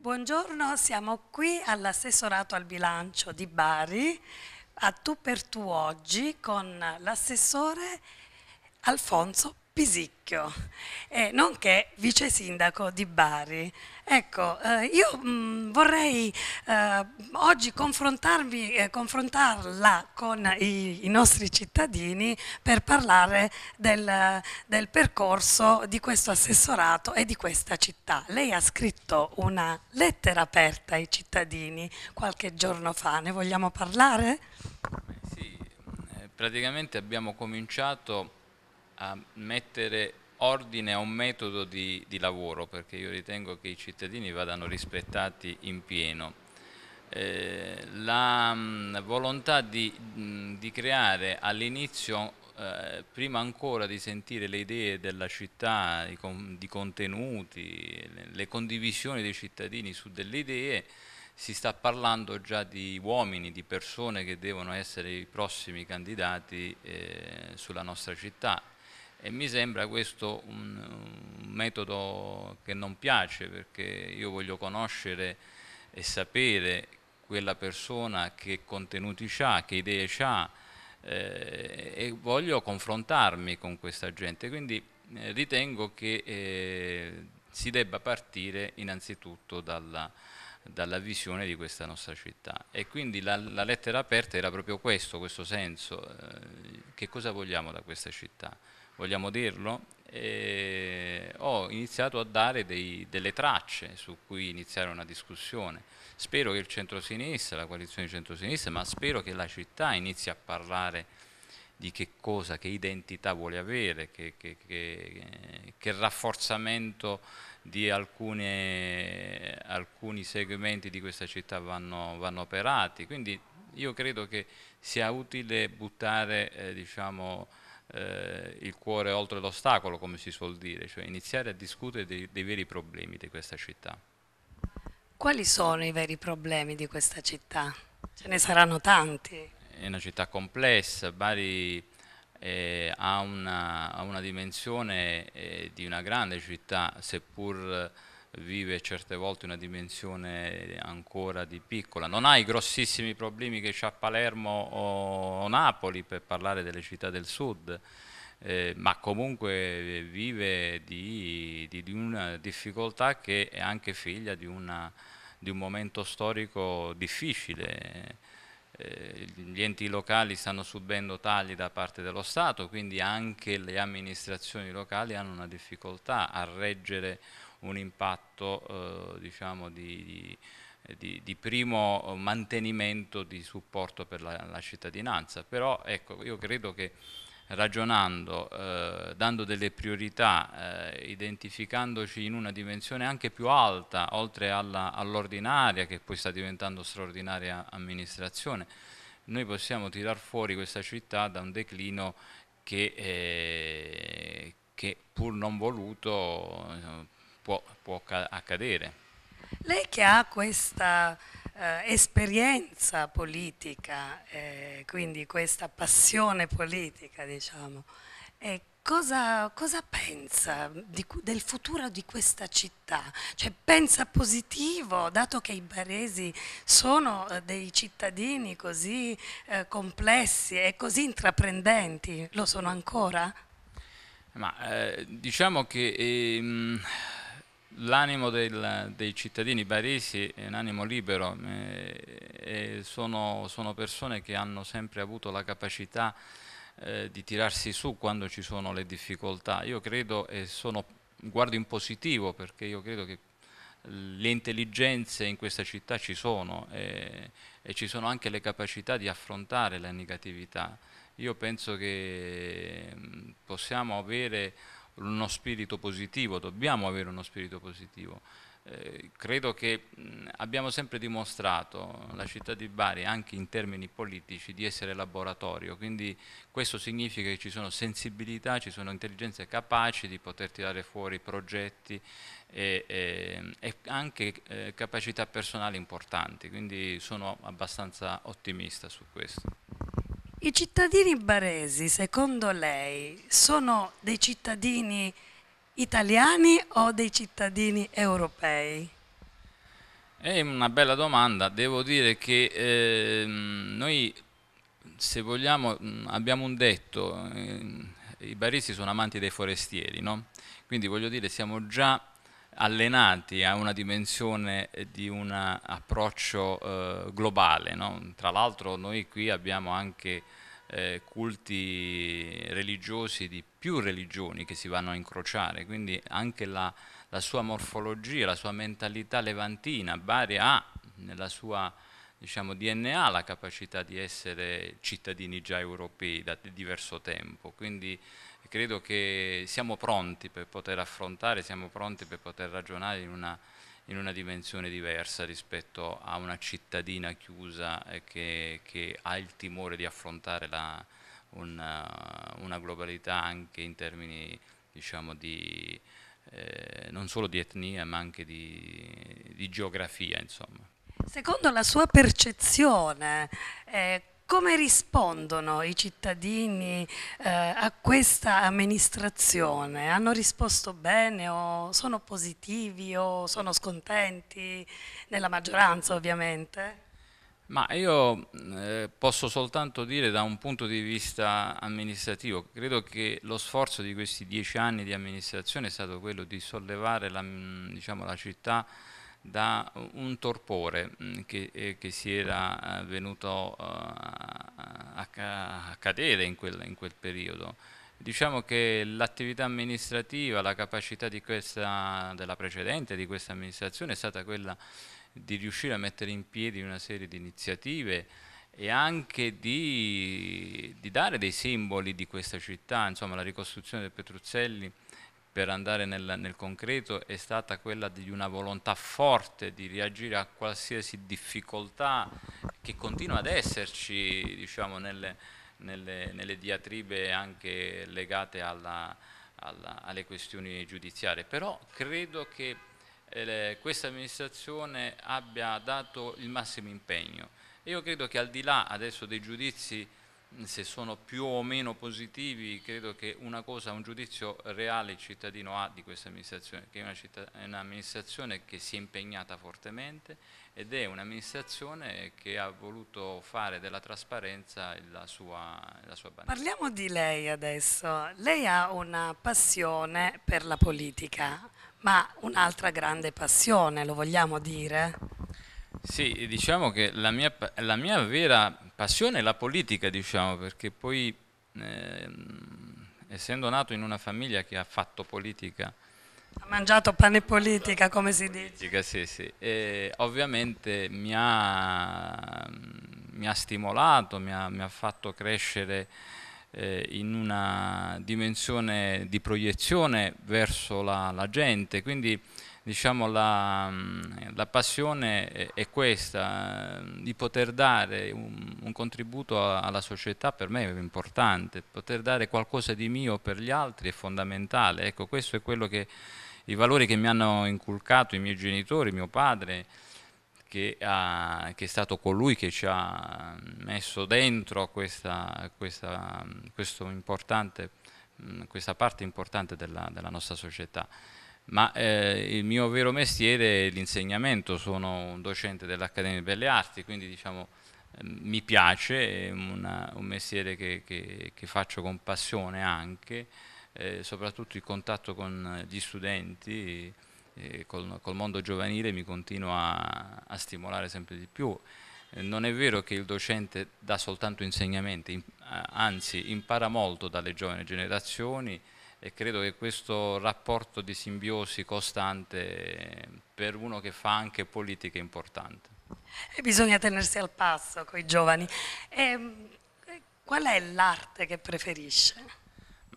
Buongiorno, siamo qui all'assessorato al bilancio di Bari, a tu per tu oggi, con l'assessore Alfonso Pisicchio, eh, nonché vice sindaco di Bari. Ecco, eh, io mh, mm, vorrei eh, oggi eh, confrontarla con i, i, nostri cittadini per parlare del, del, percorso di questo assessorato e di questa città. Lei ha scritto una lettera aperta ai cittadini qualche giorno fa, ne vogliamo parlare? Sì, eh, praticamente abbiamo cominciato a mettere ordine a un metodo di, di lavoro, perché io ritengo che i cittadini vadano rispettati in pieno. Eh, la mh, mm, volontà di, mh, mm, di creare all'inizio, eh, prima ancora di sentire le idee della città, i con, di contenuti, le, le condivisioni dei cittadini su delle idee, si sta parlando già di uomini, di persone che devono essere i prossimi candidati eh, sulla nostra città e mi sembra questo un, un, metodo che non piace perché io voglio conoscere e sapere quella persona che contenuti ha, che idee ha eh, e voglio confrontarmi con questa gente, quindi eh, ritengo che eh, si debba partire innanzitutto dalla, dalla visione di questa nostra città. E quindi la, la, lettera aperta era proprio questo, questo senso, eh, che cosa vogliamo da questa città? vogliamo dirlo, e eh, ho iniziato a dare dei, delle tracce su cui iniziare una discussione. Spero che il centrosinistra, la coalizione di centrosinistra, ma spero che la città inizi a parlare di che cosa, che identità vuole avere, che, che, che, eh, che rafforzamento di alcune, alcuni segmenti di questa città vanno, vanno, operati. Quindi io credo che sia utile buttare eh, diciamo, eh, il cuore oltre l'ostacolo, come si suol dire, cioè iniziare a discutere dei, dei veri problemi di questa città. Quali sono i veri problemi di questa città? Ce ne saranno tanti. È una città complessa, Bari eh, ha, una, ha, una, dimensione eh, di una grande città, seppur vive certe volte una dimensione ancora di piccola. Non ha i grossissimi problemi che c'ha Palermo o Napoli per parlare delle città del sud, eh, ma comunque eh, vive di, di, di, una difficoltà che è anche figlia di, una, di un momento storico difficile. Eh, gli enti locali stanno subendo tagli da parte dello Stato, quindi anche le amministrazioni locali hanno una difficoltà a reggere un impatto eh, diciamo di, di, di, primo mantenimento di supporto per la, la, cittadinanza. Però ecco, io credo che ragionando, eh, dando delle priorità, eh, identificandoci in una dimensione anche più alta, oltre all'ordinaria che poi sta diventando straordinaria amministrazione, noi possiamo tirar fuori questa città da un declino che, eh, che pur non voluto eh, può, può accadere. Lei che ha questa eh, esperienza politica, eh, quindi questa passione politica, diciamo, eh, cosa, cosa, pensa di, del futuro di questa città? Cioè, pensa positivo, dato che i baresi sono eh, dei cittadini così eh, complessi e così intraprendenti, lo sono ancora? Ma eh, diciamo che... Ehm L'animo dei cittadini baresi è un animo libero, eh, sono, sono, persone che hanno sempre avuto la capacità eh, di tirarsi su quando ci sono le difficoltà. Io credo e sono, guardo in positivo perché io credo che le intelligenze in questa città ci sono eh, e ci sono anche le capacità di affrontare la negatività. Io penso che mm, possiamo avere uno spirito positivo, dobbiamo avere uno spirito positivo. Eh, credo che mh, abbiamo sempre dimostrato la città di Bari, anche in termini politici, di essere laboratorio, quindi questo significa che ci sono sensibilità, ci sono intelligenze capaci di poter tirare fuori progetti e, e, e anche eh, capacità personali importanti, quindi sono abbastanza ottimista su questo. I cittadini baresi, secondo lei, sono dei cittadini italiani o dei cittadini europei? È una bella domanda, devo dire che eh, noi se vogliamo mm, abbiamo un detto, eh, i baresi sono amanti dei forestieri, no? quindi voglio dire siamo già allenati a una dimensione eh, di un approccio eh, globale. No? Tra l'altro noi qui abbiamo anche eh, culti religiosi di più religioni che si vanno a incrociare, quindi anche la, la sua morfologia, la sua mentalità levantina, Bari ha nella sua diciamo, DNA la capacità di essere cittadini già europei da diverso tempo, quindi credo che siamo pronti per poter affrontare, siamo pronti per poter ragionare in una, in una dimensione diversa rispetto a una cittadina chiusa che, che ha il timore di affrontare la, una, uh, una, globalità anche in termini diciamo, di, eh, non solo di etnia ma anche di, di geografia. Insomma. Secondo la sua percezione, eh, come rispondono i cittadini eh, a questa amministrazione? Hanno risposto bene o sono positivi o sono scontenti? Nella maggioranza ovviamente. Ma io eh, posso soltanto dire da un punto di vista amministrativo, credo che lo sforzo di questi dieci anni di amministrazione è stato quello di sollevare la, mm, diciamo, la città da un torpore mm, che, eh, che si era eh, venuto eh, a, cadere in quel, in quel periodo. Diciamo che l'attività amministrativa, la capacità questa, della precedente, di questa amministrazione, è stata quella di riuscire a mettere in piedi una serie di iniziative e anche di, di dare dei simboli di questa città, insomma la ricostruzione del Petruzzelli per andare nel, nel, concreto è stata quella di una volontà forte di reagire a qualsiasi difficoltà che continua ad esserci diciamo, nelle, nelle, nelle, diatribe anche legate alla, alla, alle questioni giudiziarie. Però credo che eh, questa amministrazione abbia dato il massimo impegno. Io credo che al di là adesso dei giudizi se sono più o meno positivi, credo che una cosa, un giudizio reale il cittadino ha di questa amministrazione, che è un'amministrazione che si è impegnata fortemente ed è un'amministrazione che ha voluto fare della trasparenza la sua, la sua bandiera. Parliamo di lei adesso. Lei ha una passione per la politica, ma un'altra grande passione, lo vogliamo dire? Sì, diciamo che la mia, la mia vera passione la politica, diciamo, perché poi eh, essendo nato in una famiglia che ha fatto politica... Ha mangiato pane politica, come si politica, dice. Sì, sì. E ovviamente mi ha, mi ha stimolato, mi ha, mi ha, fatto crescere eh, in una dimensione di proiezione verso la, la gente, quindi diciamo, la, mm, la, passione è, è, questa, eh, di poter dare un, un contributo a, alla società per me è importante, poter dare qualcosa di mio per gli altri è fondamentale, ecco questo è quello che, i valori che mi hanno inculcato i miei genitori, mio padre, che, ha, che, è stato colui che ci ha messo dentro questa, questa, mm, questa parte importante della, della nostra società ma eh, il mio vero mestiere è l'insegnamento, sono un docente dell'Accademia delle Belle Arti, quindi diciamo, ehm, mi piace, è una, un mestiere che, che, che, faccio con passione anche, eh, soprattutto il contatto con gli studenti, eh, col, col, mondo giovanile mi continua a, a stimolare sempre di più. Eh, non è vero che il docente dà soltanto insegnamenti, in, eh, anzi impara molto dalle giovani generazioni, e credo che questo rapporto di simbiosi costante eh, per uno che fa anche politica è importante. E bisogna tenersi al passo con i giovani. E, ehm, qual è l'arte che preferisce?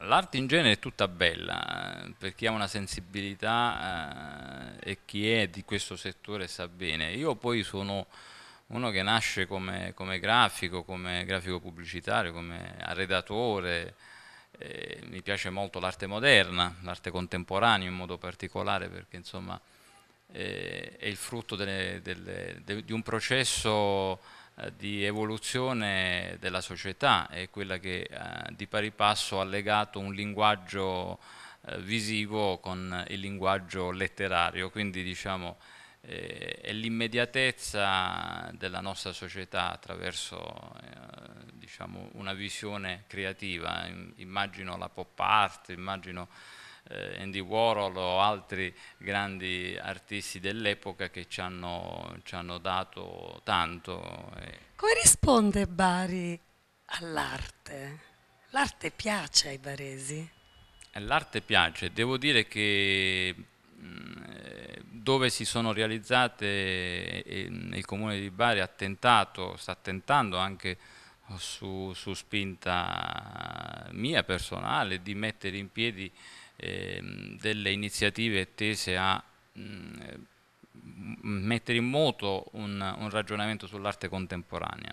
L'arte in genere è tutta bella, eh, per chi ha una sensibilità eh, e chi è di questo settore sa bene. Io poi sono uno che nasce come, come grafico, come grafico pubblicitario, come redattore, eh, mi piace molto l'arte moderna, l'arte contemporanea in modo particolare perché insomma eh, è il frutto delle, delle, de, di un processo eh, di evoluzione della società, è quella che eh, di pari passo ha legato un linguaggio eh, visivo con il linguaggio letterario, quindi diciamo eh, e l'immediatezza della nostra società attraverso eh, diciamo una visione creativa. Immagino la pop art, immagino eh, Andy Warhol o altri grandi artisti dell'epoca che ci hanno, ci hanno dato tanto. Eh. Come risponde Bari all'arte? L'arte piace ai baresi? L'arte piace, devo dire che mh, mm, eh, dove si sono realizzate eh, eh, il Comune di Bari ha tentato, sta tentando anche su, su spinta mia personale di mettere in piedi eh, delle iniziative tese a mh, mm, mettere in moto un, un ragionamento sull'arte contemporanea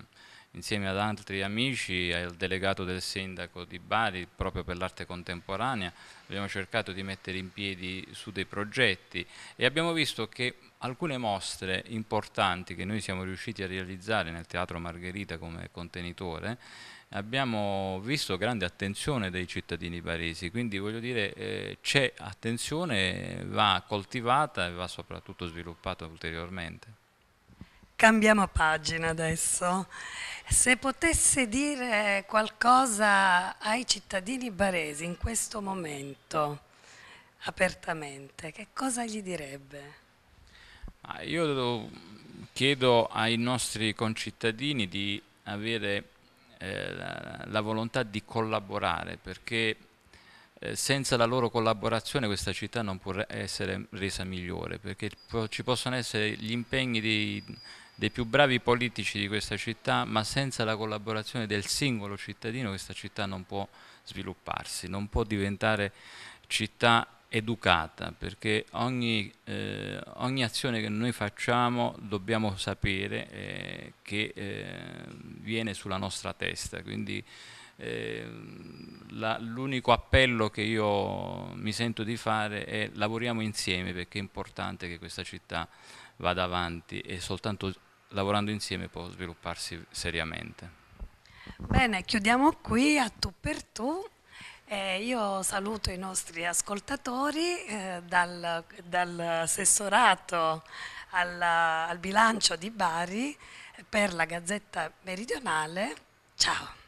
insieme ad altri amici, al delegato del sindaco di Bari proprio per l'arte contemporanea, abbiamo cercato di mettere in piedi su dei progetti e abbiamo visto che alcune mostre importanti che noi siamo riusciti a realizzare nel Teatro Margherita come contenitore, abbiamo visto grande attenzione dei cittadini baresi, quindi voglio dire eh, c'è attenzione, va coltivata e va soprattutto sviluppata ulteriormente cambiamo pagina adesso. Se potesse dire qualcosa ai cittadini baresi in questo momento, apertamente, che cosa gli direbbe? Io chiedo ai nostri concittadini di avere eh, la, volontà di collaborare perché eh, senza la loro collaborazione questa città non può essere resa migliore perché ci possono essere gli impegni di dei più bravi politici di questa città, ma senza la collaborazione del singolo cittadino questa città non può svilupparsi, non può diventare città educata, perché ogni, eh, ogni azione che noi facciamo dobbiamo sapere eh, che eh, viene sulla nostra testa, quindi eh, l'unico appello che io mi sento di fare è lavoriamo insieme perché è importante che questa città vada avanti e soltanto lavorando insieme può svilupparsi seriamente. Bene, chiudiamo qui a tu per tu. Eh, io saluto i nostri ascoltatori eh, dal, dall'assessorato al bilancio di Bari per la Gazzetta Meridionale. Ciao!